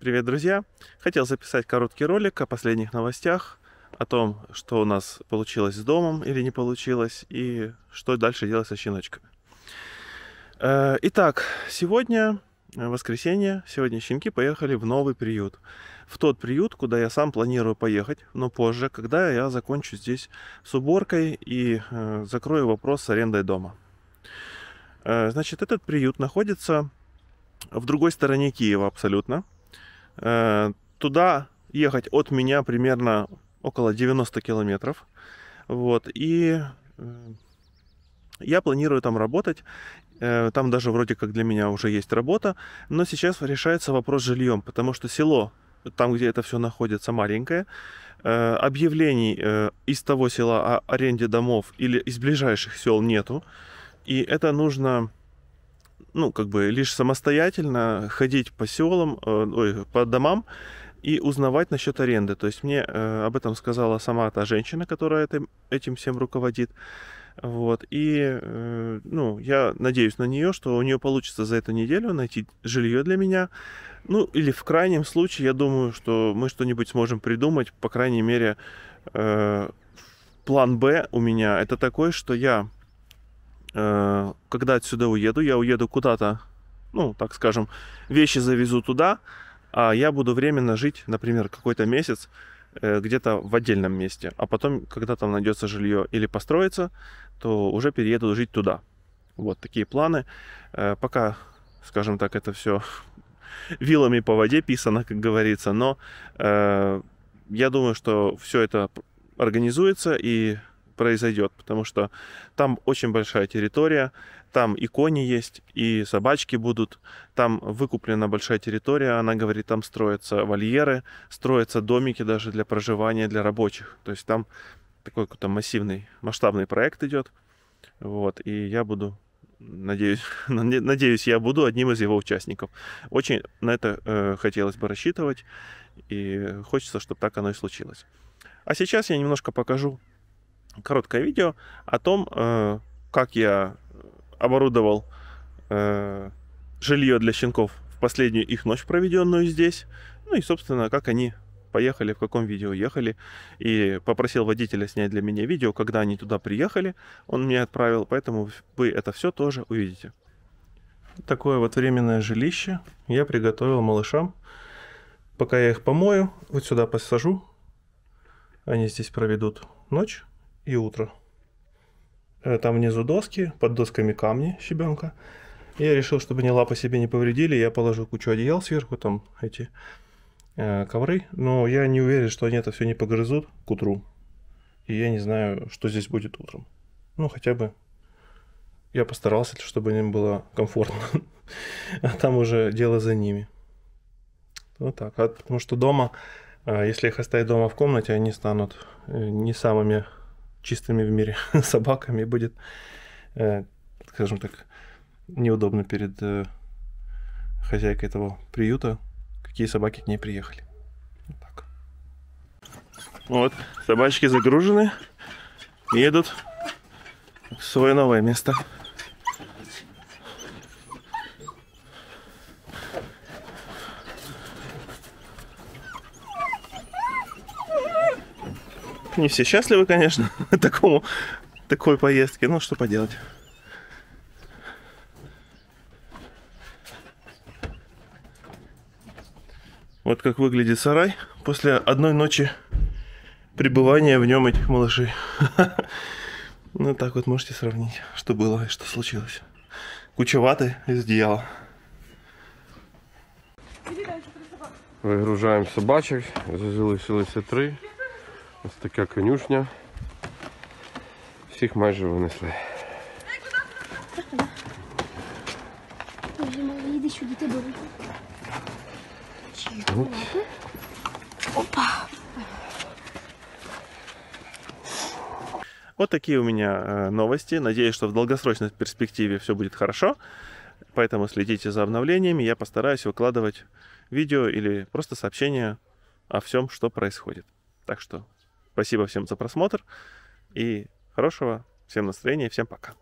Привет, друзья! Хотел записать короткий ролик о последних новостях, о том, что у нас получилось с домом или не получилось, и что дальше делать со щеночками. Э, итак, сегодня э, воскресенье, сегодня щенки поехали в новый приют. В тот приют, куда я сам планирую поехать, но позже, когда я закончу здесь с уборкой и э, закрою вопрос с арендой дома. Значит, этот приют находится в другой стороне Киева абсолютно. Э, туда ехать от меня примерно около 90 километров. Вот, и э, я планирую там работать. Э, там даже вроде как для меня уже есть работа. Но сейчас решается вопрос с жильем, потому что село, там где это все находится, маленькое. Объявлений из того села о аренде домов или из ближайших сел нету. И это нужно ну, как бы лишь самостоятельно ходить по селам, э, ой, по домам и узнавать насчет аренды. То есть мне э, об этом сказала сама та женщина, которая этим, этим всем руководит. Вот. И э, ну, я надеюсь на нее, что у нее получится за эту неделю найти жилье для меня. Ну, или в крайнем случае, я думаю, что мы что-нибудь сможем придумать. По крайней мере, э, план Б у меня это такой, что я Э, когда отсюда уеду, я уеду куда-то, ну, так скажем, вещи завезу туда, а я буду временно жить, например, какой-то месяц э, где-то в отдельном месте, а потом, когда там найдется жилье или построится, то уже перееду жить туда. Вот такие планы. Э, пока, скажем так, это все вилами по воде писано, как говорится, но я думаю, что все это организуется и произойдет, потому что там очень большая территория, там и кони есть, и собачки будут, там выкуплена большая территория, она говорит, там строятся вольеры, строятся домики даже для проживания, для рабочих, то есть там такой какой-то массивный, масштабный проект идет, вот, и я буду надеюсь, надеюсь, я буду одним из его участников. Очень на это э, хотелось бы рассчитывать, и хочется, чтобы так оно и случилось. А сейчас я немножко покажу короткое видео о том, э, как я оборудовал э, жилье для щенков в последнюю их ночь, проведенную здесь. Ну и, собственно, как они поехали, в каком видео ехали. И попросил водителя снять для меня видео, когда они туда приехали. Он мне отправил, поэтому вы это все тоже увидите. Такое вот временное жилище я приготовил малышам. Пока я их помою, вот сюда посажу. Они здесь проведут ночь и утро. Э, там внизу доски, под досками камни, щебенка. Я решил, чтобы они лапы себе не повредили, я положу кучу одеял сверху, там эти э, ковры. Но я не уверен, что они это все не погрызут к утру. И я не знаю, что здесь будет утром. Ну, хотя бы я постарался, чтобы им было комфортно. а там уже дело за ними. Вот так. А потому что дома, э, если их оставить дома в комнате, они станут э, не самыми чистыми в мире собаками, будет, э, скажем так, неудобно перед э, хозяйкой этого приюта, какие собаки к ней приехали. Вот, так. вот собачки загружены, едут в свое новое место. Не все счастливы, конечно, такому, такой поездке. Ну, что поделать. Вот как выглядит сарай после одной ночи пребывания в нем этих малышей. Ну, так вот можете сравнить, что было и что случилось. Куча ваты из одеяла. собачек зазилы силы три. Вот такая конюшня. Всех майже винесли. Їди Опа! Вот такие у меня э, новости. Надеюсь, что в долгосрочной перспективе все будет хорошо. Поэтому следите за обновлениями. Я постараюсь выкладывать видео или просто сообщения о всем, что происходит. Так что Спасибо всем за просмотр и хорошего всем настроения, всем пока.